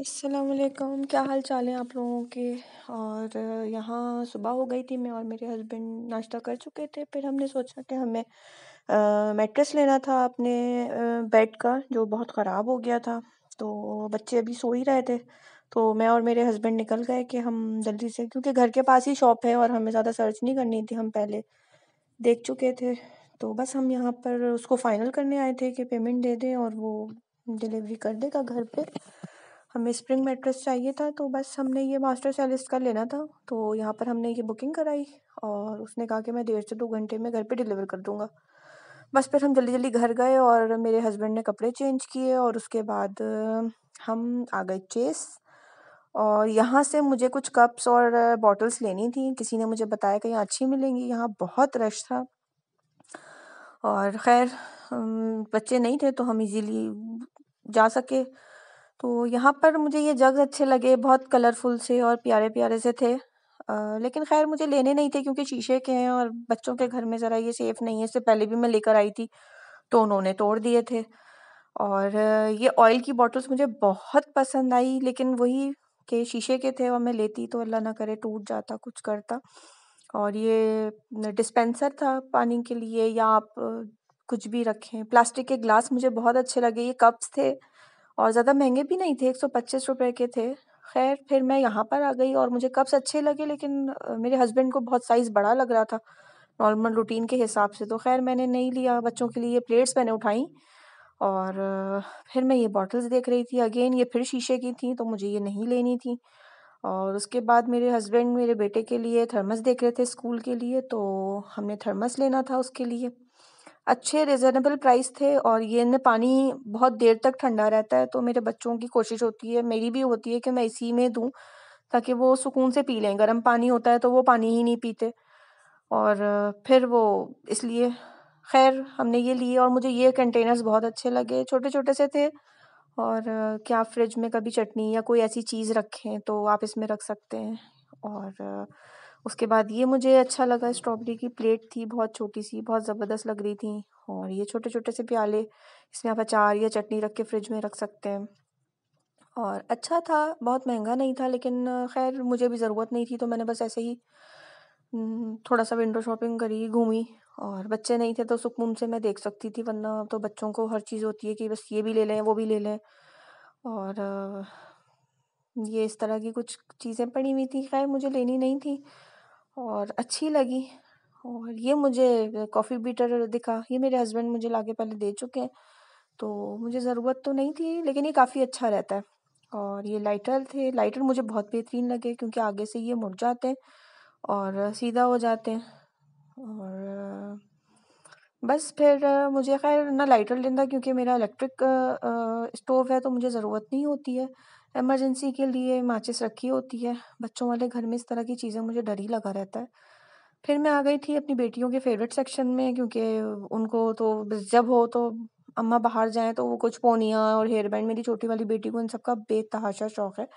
असलकम क्या हाल चाल है आप लोगों के और यहाँ सुबह हो गई थी मैं और मेरे हस्बैंड नाश्ता कर चुके थे फिर हमने सोचा कि हमें मेट्रेस लेना था अपने बेड का जो बहुत ख़राब हो गया था तो बच्चे अभी सो ही रहे थे तो मैं और मेरे हस्बैंड निकल गए कि हम जल्दी से क्योंकि घर के पास ही शॉप है और हमें ज़्यादा सर्च नहीं करनी थी हम पहले देख चुके थे तो बस हम यहाँ पर उसको फ़ाइनल करने आए थे कि पेमेंट दे दें और वो डिलीवरी कर देगा घर पर हमें स्प्रिंग मेट्रेस चाहिए था तो बस हमने ये मास्टर सेलिस्ट का लेना था तो यहाँ पर हमने ये बुकिंग कराई और उसने कहा कि मैं डेढ़ से दो घंटे में घर पे डिलीवर कर दूँगा बस फिर हम जल्दी जल्दी घर गए और मेरे हस्बैंड ने कपड़े चेंज किए और उसके बाद हम आ गए चेस और यहाँ से मुझे कुछ कप्स और बॉटल्स लेनी थी किसी ने मुझे बताया कि यहाँ अच्छी मिलेंगी यहाँ बहुत रश था और खैर बच्चे नहीं थे तो हम इजीली जा सके तो यहाँ पर मुझे ये जग अच्छे लगे बहुत कलरफुल से और प्यारे प्यारे से थे आ, लेकिन खैर मुझे लेने नहीं थे क्योंकि शीशे के हैं और बच्चों के घर में ज़रा ये सेफ़ नहीं है इससे पहले भी मैं लेकर आई थी तो उन्होंने तोड़ दिए थे और ये ऑयल की बॉटल्स मुझे बहुत पसंद आई लेकिन वही के शीशे के थे और मैं लेती तो अल्लाह ना करे टूट जाता कुछ करता और ये डिस्पेंसर था पानी के लिए या आप कुछ भी रखें प्लास्टिक के ग्लास मुझे बहुत अच्छे लगे ये कप्स थे और ज़्यादा महंगे भी नहीं थे एक सौ पच्चीस रुपये के थे खैर फिर मैं यहाँ पर आ गई और मुझे कप्स अच्छे लगे लेकिन मेरे हस्बैंड को बहुत साइज़ बड़ा लग रहा था नॉर्मल रूटीन के हिसाब से तो खैर मैंने नहीं लिया बच्चों के लिए प्लेट्स मैंने उठाई और फिर मैं ये बॉटल्स देख रही थी अगेन ये फिर शीशे की थी तो मुझे ये नहीं लेनी थी और उसके बाद मेरे हस्बैंड मेरे बेटे के लिए थर्मस देख रहे थे स्कूल के लिए तो हमने थर्मस लेना था उसके लिए अच्छे रिज़नेबल प्राइस थे और ये न पानी बहुत देर तक ठंडा रहता है तो मेरे बच्चों की कोशिश होती है मेरी भी होती है कि मैं इसी में दूँ ताकि वो सुकून से पी लें गर्म पानी होता है तो वो पानी ही नहीं पीते और फिर वो इसलिए खैर हमने ये लिए और मुझे ये कंटेनर्स बहुत अच्छे लगे छोटे छोटे से थे और क्या फ्रिज में कभी चटनी या कोई ऐसी चीज़ रखें तो आप इसमें रख सकते हैं और उसके बाद ये मुझे अच्छा लगा स्ट्रॉबेरी की प्लेट थी बहुत छोटी सी बहुत ज़बरदस्त लग रही थी और ये छोटे छोटे से प्याले इसमें आप अचार या चटनी रख के फ्रिज में रख सकते हैं और अच्छा था बहुत महंगा नहीं था लेकिन खैर मुझे भी ज़रूरत नहीं थी तो मैंने बस ऐसे ही हम्म, थोड़ा सा विंडो शॉपिंग करी घूमी और बच्चे नहीं थे तो सुकून से मैं देख सकती थी वरना तो बच्चों को हर चीज़ होती है कि बस ये भी ले लें वो भी ले लें और ये इस तरह की कुछ चीज़ें पड़ी हुई थी खैर मुझे लेनी नहीं थी और अच्छी लगी और ये मुझे कॉफ़ी बीटर दिखा ये मेरे हस्बैंड मुझे लाके पहले दे चुके हैं तो मुझे ज़रूरत तो नहीं थी लेकिन ये काफ़ी अच्छा रहता है और ये लाइटर थे लाइटर मुझे बहुत बेहतरीन लगे क्योंकि आगे से ये मुड़ जाते हैं और सीधा हो जाते हैं और बस फिर मुझे खैर ना लाइटर लेना क्योंकि मेरा इलेक्ट्रिक स्टोव है तो मुझे ज़रूरत नहीं होती है एमरजेंसी के लिए माचिस रखी होती है बच्चों वाले घर में इस तरह की चीज़ें मुझे डर ही लगा रहता है फिर मैं आ गई थी अपनी बेटियों के फेवरेट सेक्शन में क्योंकि उनको तो जब हो तो अम्मा बाहर जाएं तो वो कुछ पोनियाँ और हेयर बैंड मेरी छोटी वाली बेटी को इन सबका बेतहाशा शौक है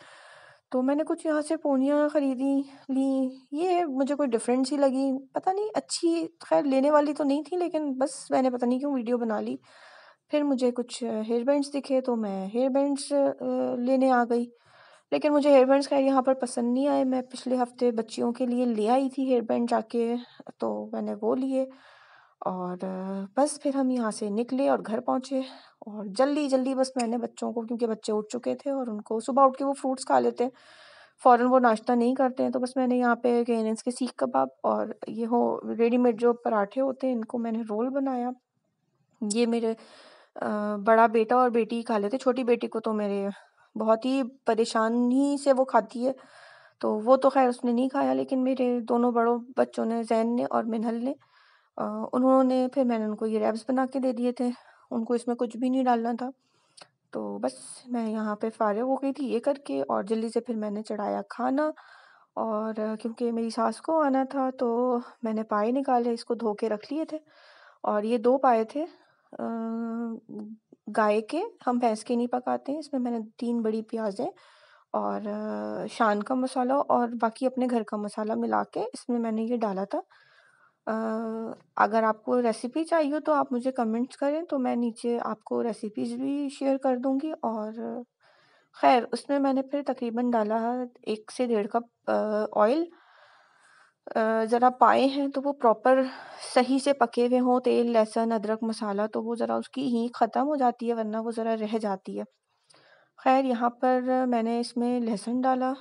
तो मैंने कुछ यहाँ से पोनियाँ ख़रीदी ली ये मुझे कोई डिफरेंट सी लगी पता नहीं अच्छी खैर लेने वाली तो नहीं थी लेकिन बस मैंने पता नहीं क्यों वीडियो बना ली फिर मुझे कुछ हेयर बैंड्स दिखे तो मैं हेयर बैंड्स लेने आ गई लेकिन मुझे हेयर बैंड्स खैर यहाँ पर पसंद नहीं आए मैं पिछले हफ्ते बच्चियों के लिए ले आई थी हेयर बैंड जाके तो मैंने वो लिए और बस फिर हम यहाँ से निकले और घर पहुँचे और जल्दी जल्दी बस मैंने बच्चों को क्योंकि बच्चे उठ चुके थे और उनको सुबह उठ के वो फ्रूट्स खा लेते हैं फ़ौरन वो नाश्ता नहीं करते हैं तो बस मैंने यहाँ पे केनेंस के सीख कबाब और ये हो रेडीमेड जो पराठे होते हैं इनको मैंने रोल बनाया ये मेरे बड़ा बेटा और बेटी ही खा लेते छोटी बेटी को तो मेरे बहुत ही परेशानी से वो खाती है तो वो तो खैर उसने नहीं खाया लेकिन मेरे दोनों बड़ों बच्चों ने जैन ने और मिनहल ने उन्होंने फिर मैंने उनको ये रैप्स बना के दे दिए थे उनको इसमें कुछ भी नहीं डालना था तो बस मैं यहाँ पे फारिग हो गई थी ये करके और जल्दी से फिर मैंने चढ़ाया खाना और क्योंकि मेरी सास को आना था तो मैंने पाए निकाले इसको धो के रख लिए थे और ये दो पाए थे गाय के हम भैंस के नहीं पकाते हैं इसमें मैंने तीन बड़ी प्याज़ें और शान का मसाला और बाकी अपने घर का मसाला मिला के इसमें मैंने ये डाला था अगर आपको रेसिपी चाहिए तो आप मुझे कमेंट्स करें तो मैं नीचे आपको रेसिपीज़ भी शेयर कर दूंगी और खैर उसमें मैंने फिर तकरीबन डाला एक से डेढ़ कप ऑयल ज़रा पाए हैं तो वो प्रॉपर सही से पके हुए हों तेल लहसुन अदरक मसाला तो वो ज़रा उसकी ही ख़त्म हो जाती है वरना वो ज़रा रह जाती है खैर यहाँ पर मैंने इसमें लहसुन डाला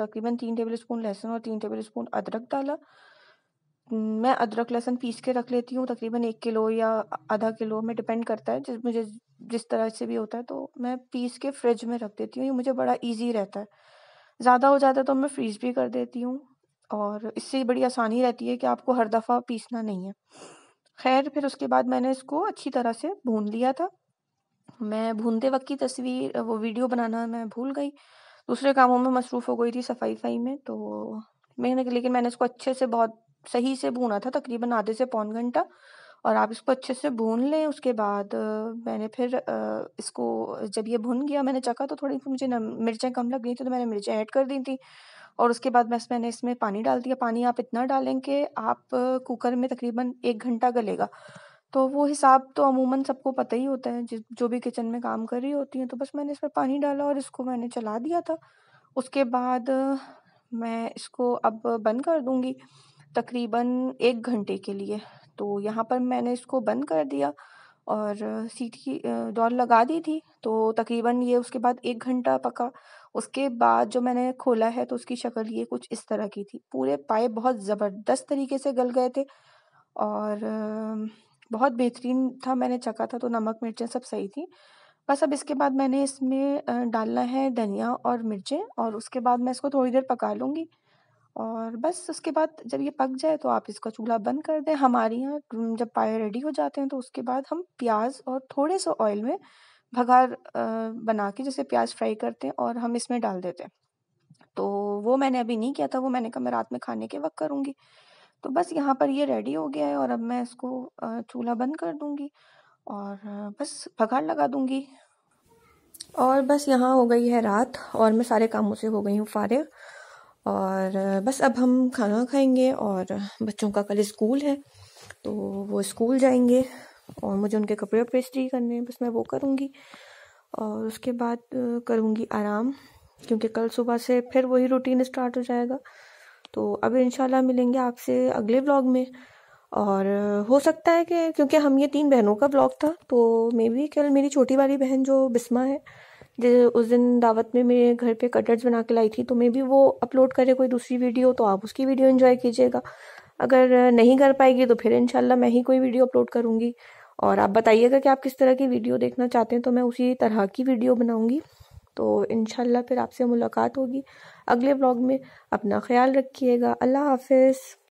तकरीबन तीन टेबल स्पून लहसुन और तीन टेबल स्पून अदरक डाला मैं अदरक लहसुन पीस के रख लेती हूँ तकरीबन एक किलो या आधा किलो में डिपेंड करता है जिस मुझे जिस तरह से भी होता है तो मैं पीस के फ्रिज में रख देती हूँ ये मुझे बड़ा ईजी रहता है ज़्यादा हो जाता है तो मैं फ्रीज भी कर देती हूँ और इससे बड़ी आसानी रहती है कि आपको हर दफ़ा पीसना नहीं है खैर फिर उसके बाद मैंने इसको अच्छी तरह से भून लिया था मैं भूनते वक्त की तस्वीर वो वीडियो बनाना मैं भूल गई दूसरे कामों में मसरूफ़ हो गई थी सफाई फाई में तो मैंने लेकिन मैंने इसको अच्छे से बहुत सही से भूना था तकरीबन आधे से पौन घंटा और आप इसको अच्छे से भून लें उसके बाद मैंने फिर इसको जब ये भुन गया मैंने चखा तो थोड़ी मुझे मिर्चें कम लग गई थी तो मैंने मिर्चें ऐड कर दी थी और उसके बाद बस मैंने इसमें पानी डाल दिया पानी आप इतना डालें कि आप कुकर में तकरीबन एक घंटा गलेगा तो वो हिसाब तो अमूमन सबको पता ही होता है जो भी किचन में काम कर रही होती हैं तो बस मैंने इसमें पानी डाला और इसको मैंने चला दिया था उसके बाद मैं इसको अब बंद कर दूँगी तकरीबन एक घंटे के लिए तो यहाँ पर मैंने इसको बंद कर दिया और सीटी दौड़ लगा दी थी तो तकरीबन ये उसके बाद एक घंटा पका उसके बाद जो मैंने खोला है तो उसकी शक्ल ये कुछ इस तरह की थी पूरे पाए बहुत ज़बरदस्त तरीके से गल गए थे और बहुत बेहतरीन था मैंने चखा था तो नमक मिर्चें सब सही थी बस अब इसके बाद मैंने इसमें डालना है धनिया और मिर्चें और उसके बाद मैं इसको थोड़ी देर पका लूँगी और बस उसके बाद जब ये पक जाए तो आप इसका चूल्हा बंद कर दें हमारे यहाँ जब पाए रेडी हो जाते हैं तो उसके बाद हम प्याज और थोड़े से ऑयल में भगार बना के जैसे प्याज फ्राई करते हैं और हम इसमें डाल देते हैं तो वो मैंने अभी नहीं किया था वो मैंने कहा मैं रात में खाने के वक्त करूँगी तो बस यहाँ पर ये रेडी हो गया है और अब मैं इसको चूल्हा बंद कर दूँगी और बस भगाड़ लगा दूँगी और बस यहाँ हो गई है रात और मैं सारे कामों से हो गई हूँ फारिग और बस अब हम खाना खाएंगे और बच्चों का कल स्कूल है तो वो स्कूल जाएंगे और मुझे उनके कपड़े और पेस्ट्री करने हैं बस मैं वो करूँगी और उसके बाद करूँगी आराम क्योंकि कल सुबह से फिर वही रूटीन स्टार्ट हो जाएगा तो अब इन मिलेंगे आपसे अगले ब्लॉग में और हो सकता है कि क्योंकि हम ये तीन बहनों का ब्लॉग था तो मे बी कल मेरी छोटी वाली बहन जो बिस्मा है जो उस दिन दावत में मेरे घर पे कटर्स बना के लाई थी तो मे बी वो अपलोड करे कोई दूसरी वीडियो तो आप उसकी वीडियो एंजॉय कीजिएगा अगर नहीं कर पाएगी तो फिर इनशाला मैं ही कोई वीडियो अपलोड करूँगी और आप बताइएगा कि आप किस तरह की वीडियो देखना चाहते हैं तो मैं उसी तरह की वीडियो बनाऊंगी तो इन फिर आपसे मुलाकात होगी अगले ब्लॉग में अपना ख्याल रखिएगा अल्लाह हाफिज़